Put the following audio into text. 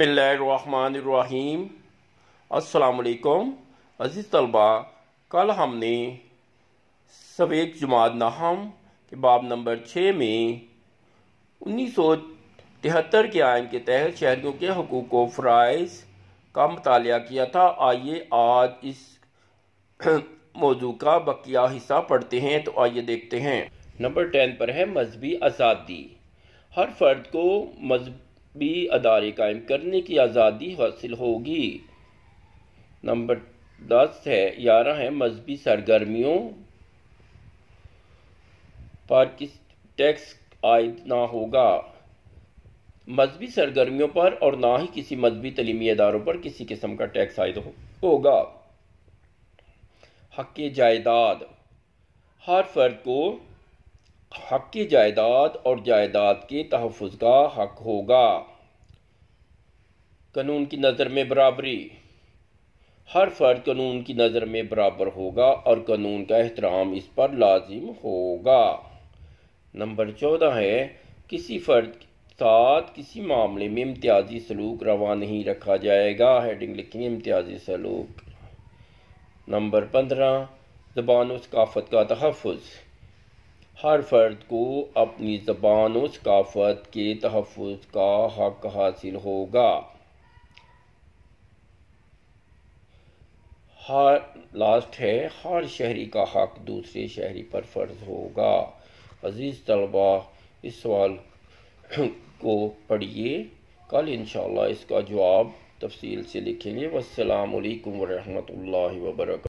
बसमीम अल्लाम अज़ीज़ तलबा कल हमने सवेक जुमात नाहम के बाब नंबर छः में उन्नीस सौ तिहत्तर के आयन के तहत शहरियों के हकूक़ व फ़राइज़ का मताल किया था आइए आज इस मौजू का बकिया हिस्सा पढ़ते हैं तो आइए देखते हैं नंबर टेन पर है मजहबी आज़ादी हर फर्द को मजहब भी अदारे कायम करने की आज़ादी हासिल होगी नंबर दस है ग्यारह है मजहबी सरगर्मियों पर किस टैक्स आयद ना होगा मजहबी सरगर्मियों पर और ना ही किसी मजहबी तलीमी इदारों पर किसी किस्म का टैक्स आयद हो, होगा हक जायदाद हर फर्द को हक की जायदाद और जायदाद के तहफ़ का हक होगा कानून की नज़र में बराबरी हर फर्द कानून की नज़र में बराबर होगा और कानून का एहतराम इस पर लाजिम होगा नंबर चौदह है किसी फर्द के साथ किसी मामले में इम्तियाजी सलूक रवा नहीं रखा जाएगा हेडिंग लिखी इम्तियाजी सलूक नंबर पंद्रह ज़बान उसकाफत का तहफ़ हर फर्द को अपनी ज़बान सकाफ़त के तहफ़ का हक हासिल होगा हर लास्ट है हर शहरी का हक दूसरे शहरी पर फ़र्ज होगा अज़ीज़ तलबा इस सवाल को पढ़िए कल इनशाला इसका जवाब तफसील से लिखेंगे वालकम वरहमल वर्क